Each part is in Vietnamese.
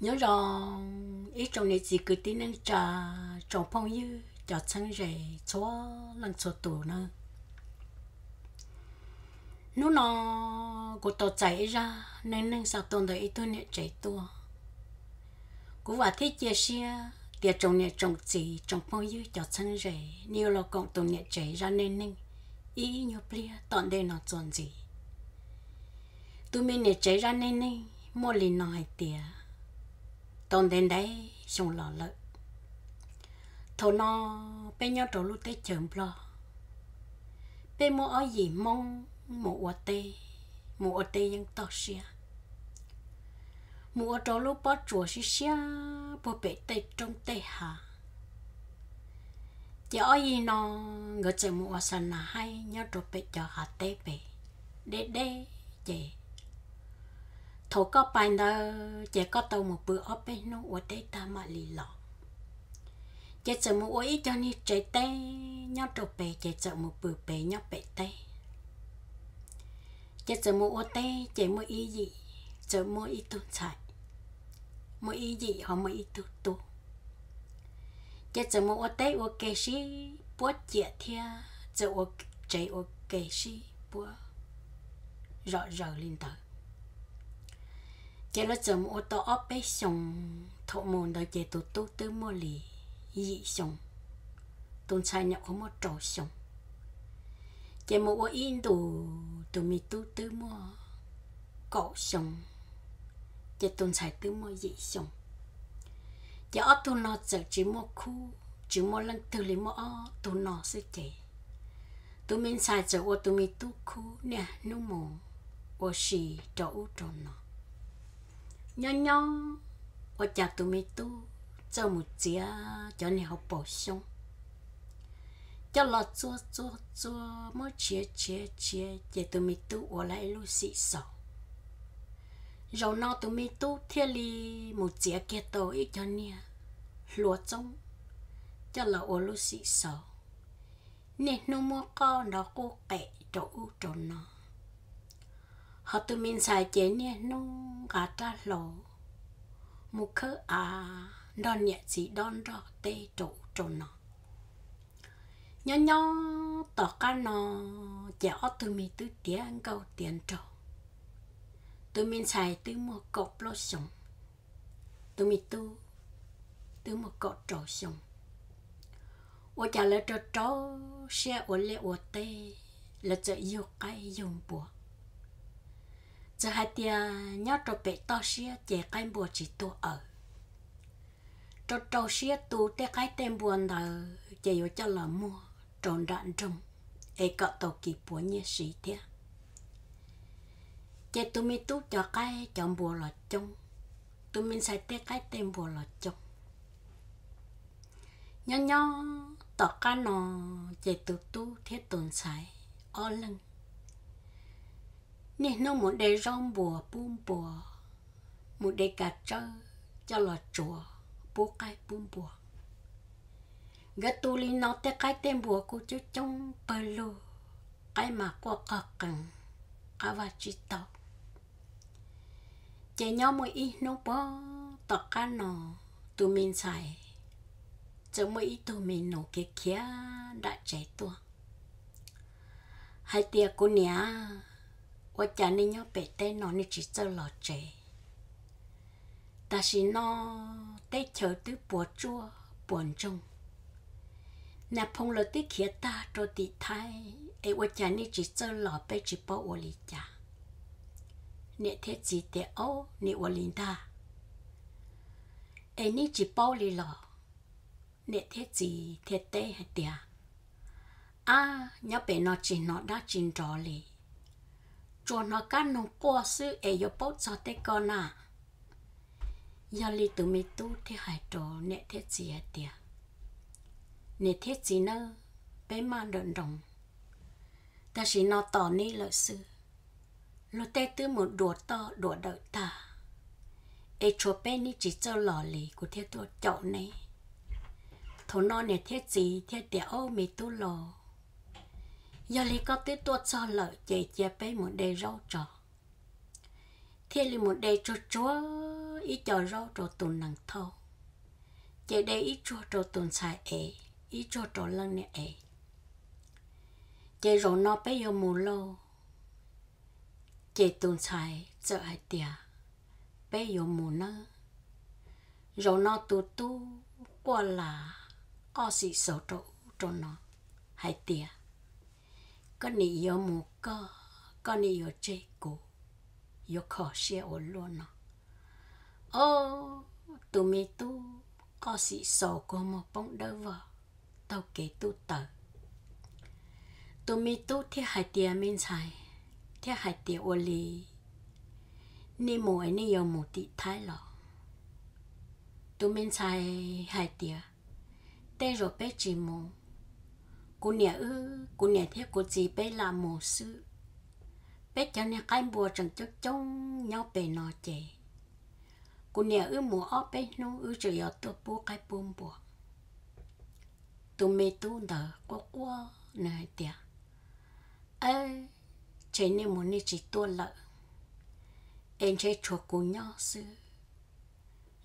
nhớ rằng ít trong này chỉ cứ tin năng trà trồng phong như cho chân rể chúa lần số tù nữa nó nó của tàu chạy ra nên nên sao tồn tại tôi tuần chạy tua cú và thế chia sẻ tiệt trồng nhẹ trồng chỉ trồng bao nhiêu cho chân rể nhiều lo cộng tồn nhẹ chạy ra nên nên ý nhiều plea tọn đây nó tròn gì tôi mình nhẹ chạy ra nên nên mua lì nó hay tiệt tồn đến đấy xong lọ lợi thầu nó bên nhau trổ lúc tới chậm lo bên mua ở gì mong một quả tê mua ở đây những xia xe mua ở đó lúc bắt chùa xí xe bộ bể tây trong tay hà giờ gì nó người chơi mua sàn là hay nhớ đồ bể cho hà tê bể đê đê chị thổ có bài nơ chị có tàu một bữa ở bên nó ở đây ta mà lì lọ chị chơi mua ý cho ni chạy tê nhớ đồ bể chị chơi một bữa bể nhớ bể tê chế chờ mua ô tê chế mua y gì chờ mua y tu chạy mua y gì họ mua y tu tu chế chờ mua ô tê ô kê sĩ bố chia thia chờ ô chế ô kê sĩ bố rõ rõ lên tới chế lo chờ mua ô tô óp bê xong thọ môn đó chế tu tu tư mua lì dị xong tôn chạy nhậu có một trò xong chỉ một ở in tù tù mi tu tư mua cổ sông chỉ tồn tại tư mua dị sông chỉ ở tu nó giờ chỉ mua khu chỉ mua lần từ lấy mua tu nó sẽ chế tu mình sai giờ ở tu mi tu khu nè nu mồ ở xì cho u cho nó nhỏ nhỏ ở chặt tu mi tu cho một chia cho nên học bổ sung cho lọt chua chua chua mơ chia chia chia chia tụi mình tu ở lại lu xị sọ rồi nó tụi mi tu thiên li một chia kia tổ ít cho nia lúa trông cho là ở lu xị sọ nè nó mua co nó cô kệ chỗ u chỗ nó họ tụi mình xài chế nè nó gà ra lỗ một khớ à đòn nhẹ chỉ đòn rõ tê chỗ chỗ nó nhỏ nhỏ tỏ cá nó chả ở từ mình từ tiền câu tiền trò tôi mình xài từ mua cột lô sống tôi mình tu từ mua cột trò sống ô chả lỡ trò trò xe ô lệ ô tê là chợ yêu cái dùng bùa giờ hai tia nhỏ trò bể to xe chè cái bùa chỉ tu ở trò trò xe tu té cái tem bùa nở chè yêu cho là mua tròn đạn trong ấy cọ tàu kỳ bố như sĩ thế chế tôi mình tu cho cái chọn bùa lọt trong tôi mình sai té cái tên bùa lọt trong nhỏ nhỏ tỏ cá nó chế tụi tu thế tồn sai o lưng nè nó muốn để rong bùa buông bùa muốn để cà trơ cho lọt chùa bố cái buông bùa gã tu li nó té kai tem bùa cô chú trong bờ lô kai mà qua cọ cẳng cá và chỉ tóc chế nhau mỗi ít nó bó tọt cá nọ tụi mình sai, chứ mỗi ít tụi mình nổ kia kia đã chạy tua hai tia cô nia, qua chả nên nhau bể tay nó nên chỉ cho lọ chạy ta chỉ nó tay chờ tới bùa chua buồn trông nè phong lợi tí khía ta cho tí thai, ai vợ chả ni chỉ cho lò bê chỉ bảo ô lì chả nè thế chỉ để ô nè vợ lì ta ai ni chỉ bảo lì lò nè thế chỉ thế tế hạt tía à nhớ bé nó chỉ nó đã chín rõ lì cho nó cá nông qua sư ai yo bốc cho tế con à giờ lì tụi mi tu thế hại trò nè thế chỉ hạt tía nè thiết gì nơ bé man đợn rồng ta chỉ nó tỏ ni lợi sư lô tê tư một đùa to đùa đợi ta e chua bé ni chỉ cho lò lì của thiết tôi chậu này thổ nó nè thiết gì thiết đẻ ô mì tu lò giờ lì có tư tôi cho lợi chè chè bé một đề rau trò thiết lì một đề chua chúa ý cho rau trò tùn nặng thâu chè đề ý chua trò tùn xài ế ý cho trò lần nè ấy chế rồi nó bây giờ mù lâu chế tuần xài sợ ai tiệt bây giờ mù nó rồi nó tu tu qua là có sự sợ trộn cho nó hay tiệt con này giờ mù cơ con này giờ chế cổ giờ khó xe ở luôn nó ô tụi mi tu có sự sợ của một bóng đỡ vợ tàu kế tu tờ tụ mi tu thiết hải tiề mình xài thiết hải tiề ô lì ni mỗi ni yêu một tị thái lọ tụ mình xài hải tiề tê rồi bê chỉ mù cô nhà ư cô nhà thiết cô gì bê là mù sư Bê cho nhà cái bùa chẳng cho trông nhau bề nọ chè cô nhà ư mù ó bê nô ư rồi yo tô bu cái buông bùa tụ mê tu đó quá quá nè tiệt ơ chế nên muốn nên chỉ tua lợ em chế chùa cú nhỏ sư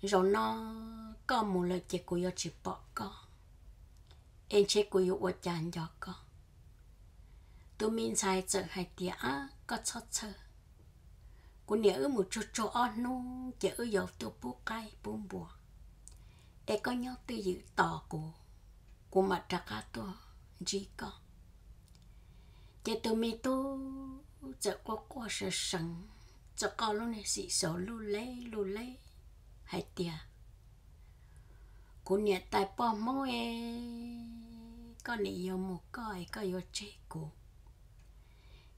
rồi nó có một lời chế cú yo chỉ bỏ con em chế cú yo ở chán yo con tụ mình sai chợ hai tiệt có chót chơ cú nhớ một chút chỗ ăn nu chế ở yo tụ bố cái bún bùa em có nhau tư dự tỏ của của mặt trà cá to chỉ có thế tôi mi tu giờ qua qua sẽ sẵn giờ có luôn này xị số lu lê lu lê hay tia của nhà tai bò mô e có này yêu một coi có yêu chế của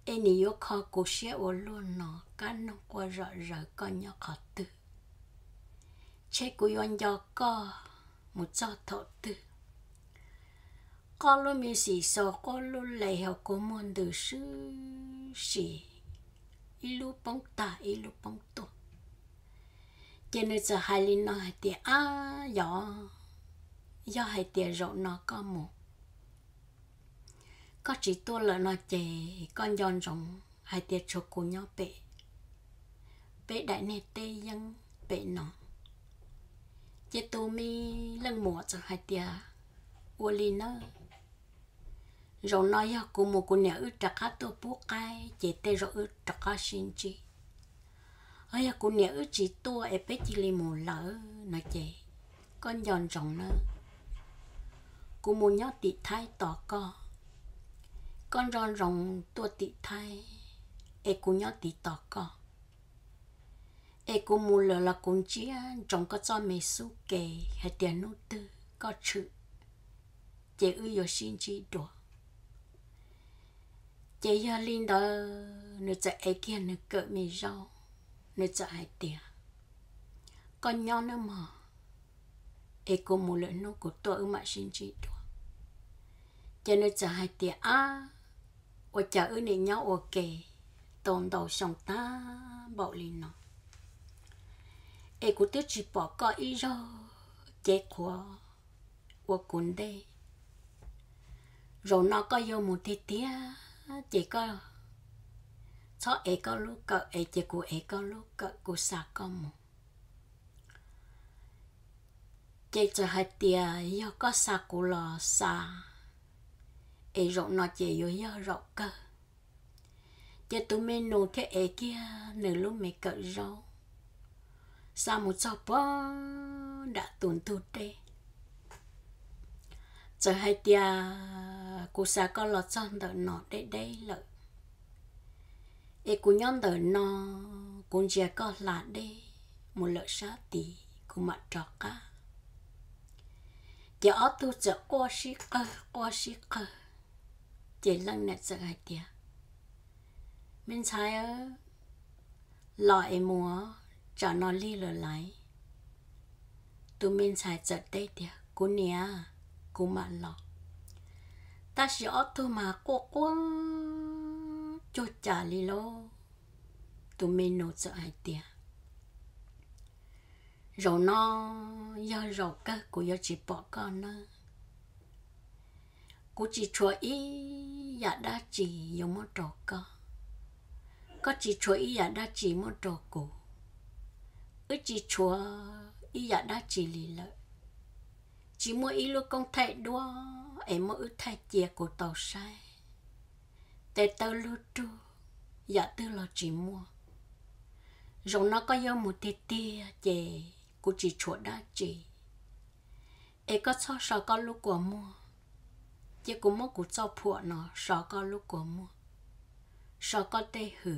e này yêu khó của xe ô luôn nó cá nó qua rõ rõ có nhỏ khó tư chế của yon gió có một gió thọ tư có lúc mình sĩ sọ có lúc lại học có môn đồ sư sĩ ilu bóng ta ilu bóng tu, cho nên giờ hai linh nó hai tiền à gió gió hai tiền rộng nó có một có chỉ tu là nó chè con giòn rộng hai tiền cho cô nhau bể bể đại nè tê dân bể nó chế tu mi lần mùa cho hai tiền ô nó rồi nói ya cô một cô nhà ư trắc cá tổ bố cái chị tê rồi ư trắc cá xin chị, ấy ya cô nhà ư chỉ tua ép bé chỉ li một lỡ nó chị, con giòn rộng nữa cô một nhóc tị thai tỏ co con giòn rộng tua tị thai em cô nhóc tị tỏ co em cô một lỡ là con chia trong có cho mẹ su kề hay tiền nốt tư có chữ chị ư yo xin chị đuổi chị giờ linh đó nó chạy ai kia nó cỡ mì rau nó chạy ai tiền con nhau nó mà ai cô một lần nó của tôi mà xin chị đó cho nó chạy hai tiền à ở chợ ở này nhau ok tồn đầu sòng ta bảo linh nó ai của tôi chỉ bỏ coi ý rồi chết của của cuốn đây rồi nó có vô một tí tiếc Ờ, chỉ có cho ấy có lúc cỡ ấy chỉ của ấy có lúc cỡ của xa có một chỉ cho hai tia do có xa của lò xa ấy rộng nó chỉ do yo rộng cơ chỉ tôi mới nô thế ấy kia nửa lúc mày cỡ rau sao một sao bơ đã tuần tu đây giờ hai tia cô xa có lọt son đỡ nó để đấy lợi e cô nhon đỡ nó cũng già có là đấy một lợi sa tì cô mặt trọ cá, giờ ở tu chợ qua sĩ cơ qua sĩ cơ chỉ lăng nè giờ hai tia mình thấy ở loại múa cho nó ly lửa lại tụi mình xài chợ đây tiệt cú nia cô mà lo, ta sẽ ở thôi mà cô quăng cho trả lý lo, tôi mới nói cho hai tiền rồi nó giờ rồi cơ cô giờ chỉ bỏ con nữa cô chỉ cho ý dạ đã chỉ dùng một trò co, có chỉ cho ý dạ đã chỉ một trò cũ ứ chỉ cho ý dạ đã chỉ lì lợi chỉ mua ý lúc công thể đua em mơ thay chia của tàu sai tê tơ lưu tru dạ tư lo chỉ mua rồi nó có yêu một tê tê chè của chị chuột đã chị em có cho sợ có lúc của mua chứ cũng mất của cho phụ nó sợ có lúc của mua sợ có tê hử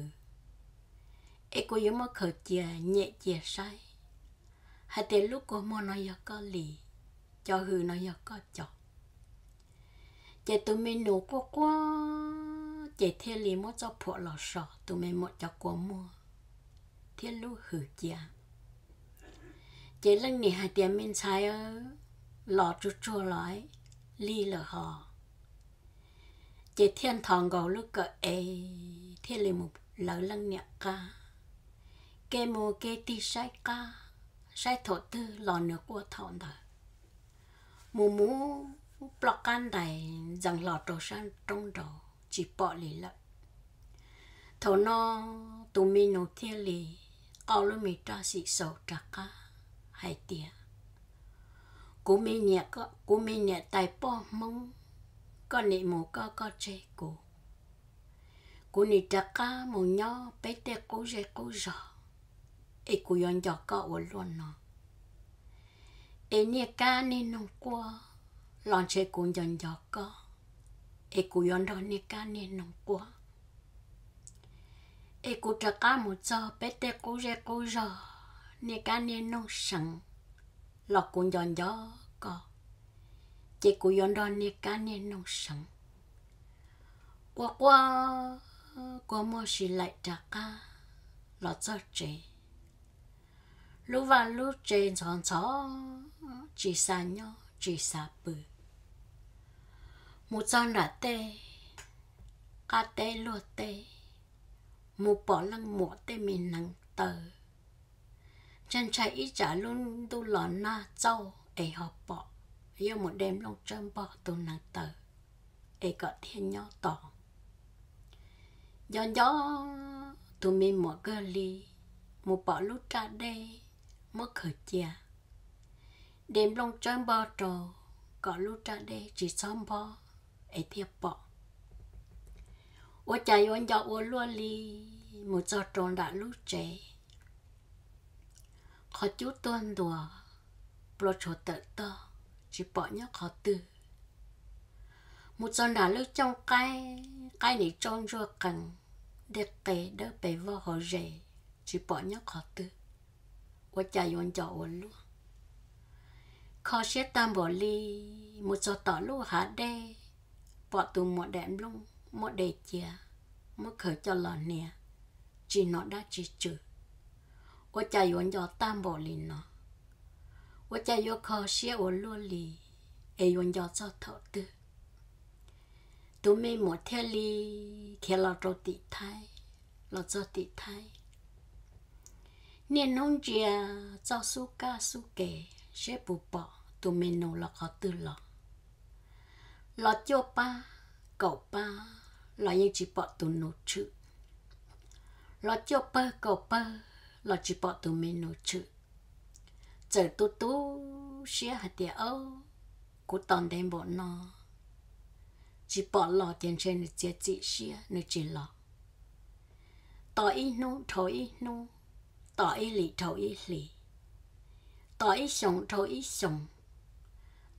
em có yêu mất khởi chè nhẹ chè sai hay tê lúc của mua nó yêu có lì cho hư nó giờ có cho chị tụi mình nổ quá qua, chị thiên lý mất cho phụ lò sọ tụi mình một cho quá mua thiên lưu hư chị chị lăng này hai tiếng mình sai lò chú chua lại ly lờ họ chị thiên thòng gầu lúc cỡ ê thiên lý một lỡ lần nhạc ca kê mô kê ti sai ca sai thổ tư lò nửa của thọn đời mù mù block can đầy dần lọt trầu sang trong trầu chỉ bỏ lì lợ thầu nó tụi mình nấu thiên lì ao lúc mình cho sĩ sầu trà cá hai tía cú mình nhẹ có cú mình nhẹ tài bỏ mông có nị mù có có chê cú cú nị trà cá mù nhỏ bé tê cú dê cú giò ấy cú yon giò có uốn luôn nó ê ca cá nè nông qua lon chơi cũng dần dò có ê cũng yon đó nè cá nè nông qua ê cũng trả cá một giờ bé tê cũng rê cũng giờ nè ca nè nông sẵn lọ cũng dần dò có chị cũng yon đó nè ca nè nông sẵn qua qua qua mua xì lại trả ca lọ chơi chơi lúc và lúc trên giòn gió chỉ xa nhau chỉ xa bự một giòn là tê cả tê lúa tê một bỏ lăng mộ tê mình nặng tờ chân chạy ít trả luôn tu lọ na châu ấy học bỏ yêu một đêm long chân bỏ tu nặng tờ ấy có thiên nhau tỏ giòn gió tụi mình một cơ ly một bỏ lúc ra đây mất khở chia đêm long chân bò trò có lúc trả đê chỉ xóm bò ấy thiệp bỏ ô chạy ô nhỏ ô lúa li một giờ tròn đã lúc trẻ khó chú tuân đùa bỏ chỗ tợ to chỉ bỏ nhớ khó tư một giờ đã lúc trong cái cái này trong rồi cần đẹp tệ đỡ bề vào hồ rể chỉ bỏ nhớ khó tư 我家用叫我路，可是但不哩，没做道路下的，把都没点路，没得家，没可叫老娘，只拿得只住，我家用叫但不哩呢，我家用可是我路里，也用叫做头的，都没没天里，看老做地胎，老做地胎。nên nông chia cho su ca su kề sẽ bù bỏ tụi mình nô lọ khó tư lọ lọ cho ba cậu ba là như chỉ bỏ tụi nô chữ lọ cho ba cậu ba là chỉ bỏ tụi mình nô chữ giờ tu tu sẽ hạt địa âu của toàn đến bộ nó chỉ bỏ lọ tiền trên được chế trị xia được chỉ lọ tỏ ý nô thổi ý nô tỏi lì trâu ý lì tỏi sống trâu ý sống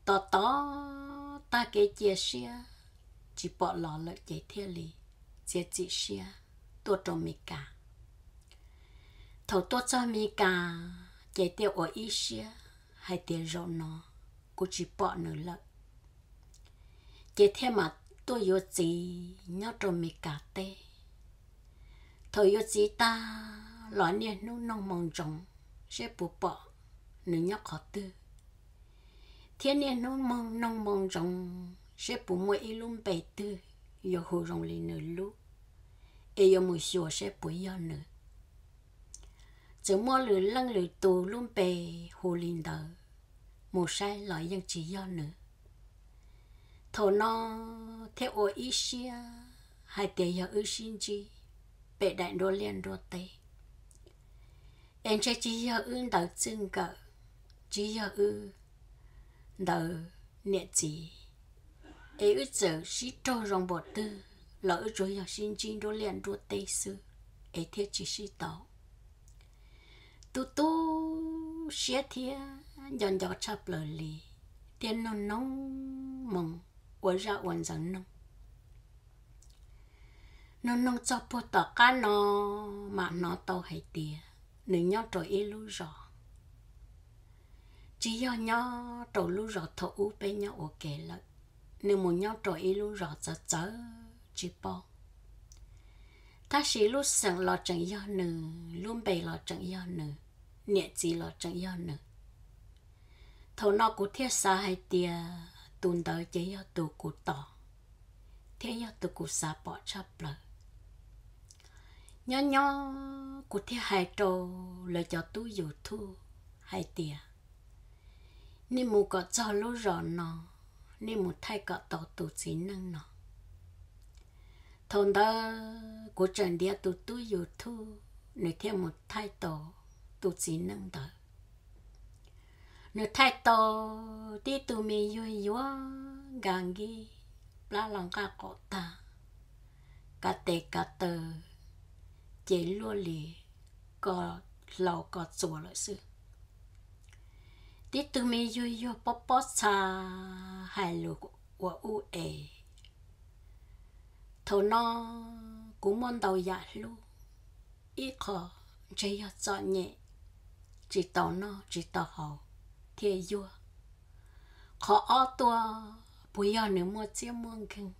tỏ tỏ ta kể chia sẻ chỉ bỏ lọ lợi chế thiên lì chế chỉ sẻ tua trâu mì cả thầu tua cho mì cả chế tiêu ở ý sẻ hay tiền rau nó cô chỉ bỏ nửa lợi chế thêm mà tôi yếu gì nhớ trâu mì cả tê thầu yếu gì ta lọ nè nô nông mong trồng sẽ bù bỏ nữ nhóc họ tư thiên nè nô mong nông mong trồng sẽ bù mua y lung bề tư yo hồ rồng lì nữ lú e yo mù xùa sẽ bù yo nữ chỉ mua lửa lăng lửa tù lung bề hồ linh đờ một sai lại dân chỉ do nữ thổ nó theo ô ý xia hai tế yo ư xin chi bệ đại đô liên đô tây em sẽ chỉ yêu ư đầu chân cỡ chỉ yêu ư đầu nhẹ chỉ em ư giờ sĩ trâu rong bột tư lỡ rồi yêu xin chín đô liền đua tê sư em thiết chỉ sĩ tàu tu tu xía thia dọn dọn chập lờ lì tiền nông nông mông quấy ra quần dân nông nông nông cho bột tỏ cá nó mà nó tàu hay tiền nếu nhau trội y lu rõ chỉ do nhau trội lu rõ thọ u bên nhau ở kể lợi nếu muốn nhau trội y lu rõ giờ chớ chỉ bỏ ta sĩ lu sẵn lo chẳng do nữ luôn bày lo chẳng do nữ nhẹ chỉ lo chẳng do nữ thầu nó cũng thiết xa hay tia tùn tới chỉ do tù cụ tỏ thế do tù cụ xa bỏ chấp lợi nhỏ nhỏ của thế hai trò là cho tôi dù thu hai tiền nên mù có cho lô rõ nó nên mù thay có tổ tổ chỉ năng nó thôn đó của trần địa tụ tôi dù thu nếu theo một thay tổ tổ chỉ năng đó nếu thay tổ đi tụ mi vui vui gang gi la lang ca ko ta ka te ka te chế lô lì có lâu có chùa lợi sư tí tu mi yu yu bó bó xa hai lù của u ê thầu nó cũng mong đầu dạ lù ít khó chế yo cho nhẹ chỉ tàu nó chỉ tàu hầu thiê yu khó o tua bùi yo nếu mua chiếc muôn kinh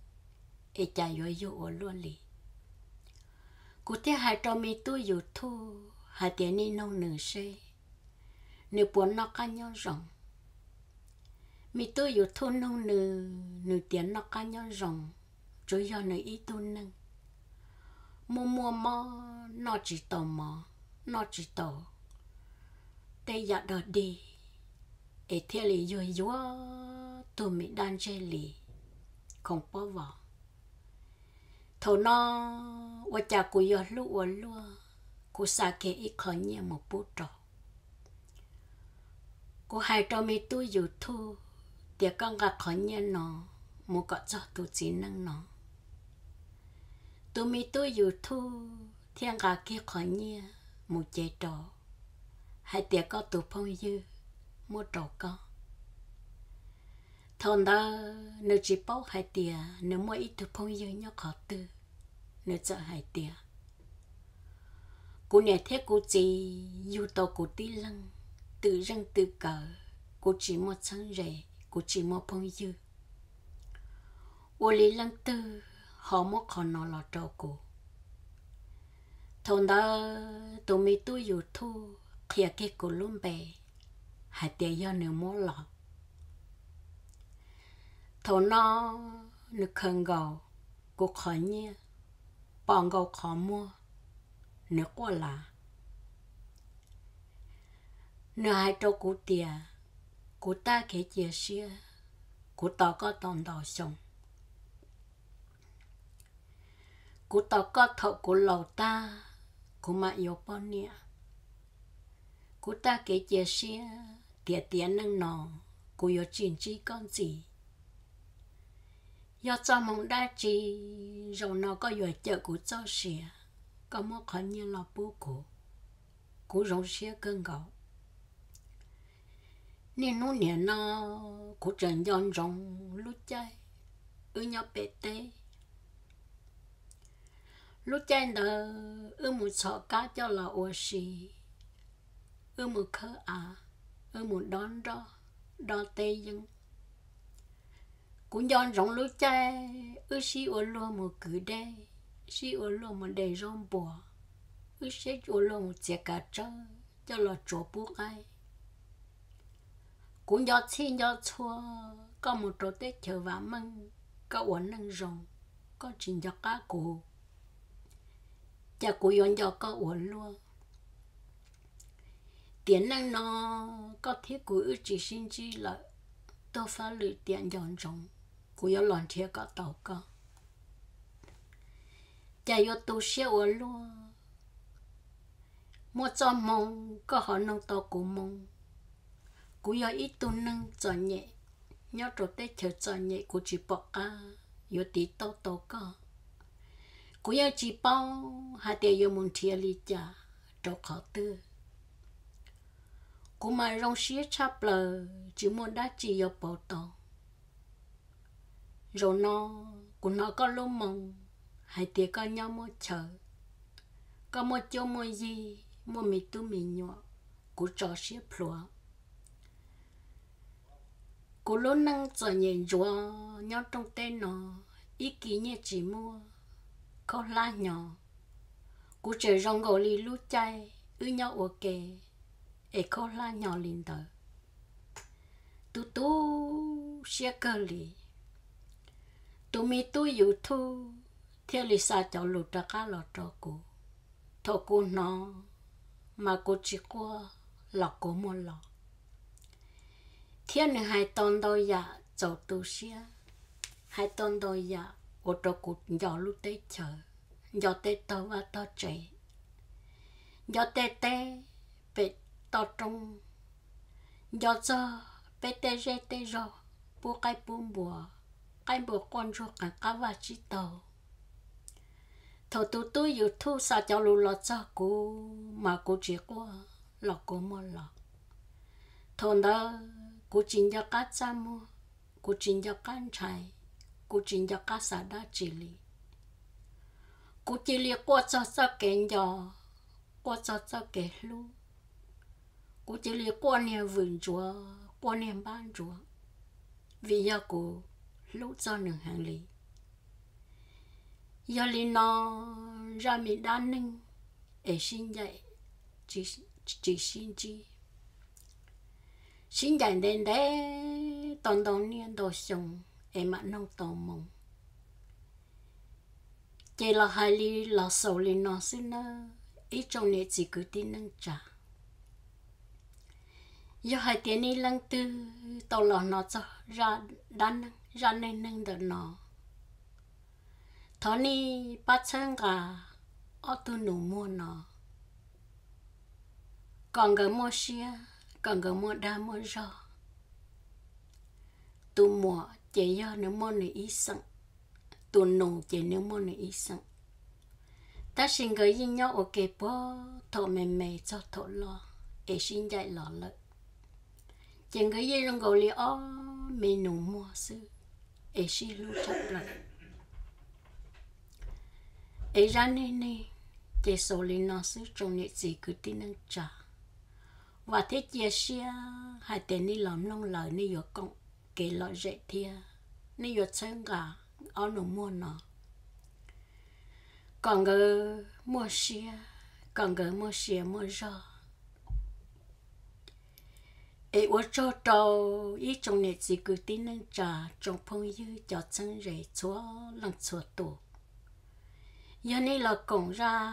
ít chả yu yu ở luôn lì cô thấy hai trò mi tu dù thu hai tiền ni nông nửa xe nửa bốn nó cá nhau rộng mi tu dù thu nông nửa nửa tiền nó cá nhau rộng rồi do nửa ý tu nâng mua mua mò nó chỉ tò mò nó chỉ tò tây dạ đò đi ế e thế lì dù dù tu mi đan chê lì không bỏ vọng thầu nó và cha cụ giờ lũ và lúa cụ xa kê ít khó nhẹ một bút trò cụ hai trò mi tu dù thu tiệc con gặp khó nhẹ nó một cọ cho tu chỉ năng nó tu mi tu dù thu thiên gà kia khó nhẹ một chế trò hai tiệc con tu phong dư mua trò con thôn đó nếu chỉ bảo hai tiền nếu mỗi ít thứ phong yêu nhau khó tư nếu chợ hai tiền cô này thế cô chỉ yêu tàu cô tí lăng tự răng tự cờ cô chỉ một sáng rẻ cô chỉ một phong yêu ô lý lăng tư họ mất khó nó là cho cô thôn đó tụi mi tôi yêu thu kia cái cô luôn bè hai tiền yêu nếu mỗi lọt thầu nó lực khẩn gầu cô khó nhia bọn gầu khó mua nước quá là nửa hai trâu cú tìa cú ta kể chia xia cú tỏ có tòn đỏ sông cú tỏ có thọ cú lầu ta cú mà yếu bọn nia cú ta kể chia xia tìa tìa nâng nọ cú yếu chỉnh chi con gì do cho mong đa chi rồi nó có vừa chợ của cho xìa có một khẩn như là bố cổ của rong xìa cơn gạo nên nó nè nó của trần dọn rong lúc chơi ư nhau bê tê lúc chơi đó ư một sọ cá cho là ua xì ư một khơ à ư một đón đó đo tê dưng cũng nhon rong lúa chai ư xí ô lúa một cử đê xí ô lúa một đầy rong bùa ư xí ô lúa một chè cà trơ cho là chỗ bú ai cũng nhon chi nhon chua có một chỗ tết chờ vả măng có uốn năng rồng có trình cho cá cụ cha cụ yon cho có uốn luôn tiền năng nó có thiết của ư chỉ sinh chi là tôi phá lử tiền dọn rộng cú yêu lòn chia cả tàu cả chả yếu tu xe ở luôn mua cho mong có họ nông to cú mong cú yêu ít tu nâng cho nhẹ nhớ rồi tết chờ cho nhẹ cú chỉ bỏ cả, yêu tí tàu tàu cả cú yêu chỉ bao hai tiền yêu muốn chia ly chả đâu khó tư cú mà rong xía chắp lờ chỉ muốn đã chỉ yêu bảo tàng rồi nó cũng nó có lúc mong hai tiếng có nhau mua chờ có mua chỗ mua gì mua mì tu mì nhọ của trò xếp lúa của lúc năng trở nhện rùa nhau trong tên nó ý kỷ như chỉ mua có la nhỏ của trời rong gò li lú chay ư nhau ủa kề ế có la nhỏ liền tờ tu tu xe cơ lì tụi mi tôi dụ thu theo lý sa cháu lụt ra cá lọ trò cụ thọ cụ nó mà cụ chỉ qua lọ cụ mua lọ thiên này hai tôn đôi dạ cháu tu xia hai tôn đôi dạ ô trò cụ nhỏ lúc tới chờ nhỏ tê tao và tao chạy nhỏ tê tê bị tao trong nhỏ cho bé tê rê tê rô bu cái bùm bùa cái bộ con rồi cả cá và chỉ tàu thầu tu tu yêu thu sao cho lù lọt cho cô mà cô chỉ có lọt cô mà lọt thầu đó cô chỉ cho cá cha mua cô chỉ cho cá trái cô chỉ cho cá sa đa chỉ lì cô chỉ lì cô cho cho kén giò cô cho cho kén lu cô chỉ lì cô niệm vườn chúa cô niệm ban chúa vì nhà cô lũ cho nương hàng lý giờ lì nó ra mi đa nưng để xin dạy chỉ chỉ xin chi xin dạy đến đấy toàn đồng niên đồ sùng em mà nông tồn mộng chỉ là hai lì là sầu lì nó xin nơ ít trong nét chỉ cứ tin nâng trả giờ hai tiền đi lăng tư tàu lò nó cho ra đan nâng ra nên nâng đỡ nó thọ ni ba chân cả ở tu nụ mua nó còn gỡ mua xia còn gỡ mua đa mua rò tu mua chế do nếu mua này ý sẵn tu nụ chỉ nếu mua này ý sẵn ta xin gửi gì nhau ở kề bó thọ mềm mềm cho thọ lo để xin dạy lọ lợi chẳng gửi gì rong gầu li o mềm nụ mua xưa exilu chaplan e rane ne te soli na su trong ne tsi ku ti nang cha và thế chia sẻ hai tên ni làm nông lời ni yo công kể lo dễ thia ni yo chân gà ở nó mua nó còn gờ mua xe còn gờ mua xe mua rau ấy ở cho đó, ý trong này chỉ cứ tin nên trả trong phong dư cho chân rể chúa lần chúa tổ giờ này là cổng ra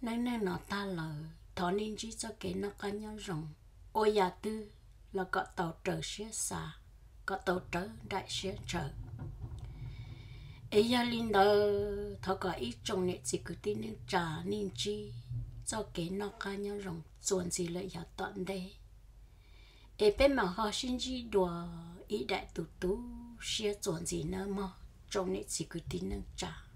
nên nên nó ta là thọ nên chỉ cho cái nó cá nhân rộng. ôi nhà tư là có tàu trở xe xa có tàu trở đại xe trở ấy giờ linh đó thọ có ý trong này chỉ cứ tin nên trả nên chỉ cho cái nó cá nhân rộng, chuẩn gì lại giờ tận đây e bên mà họ xin chi đùa ý đại tụ tụ xia chuẩn gì nữa mà trong nét chỉ cứ tin nâng trả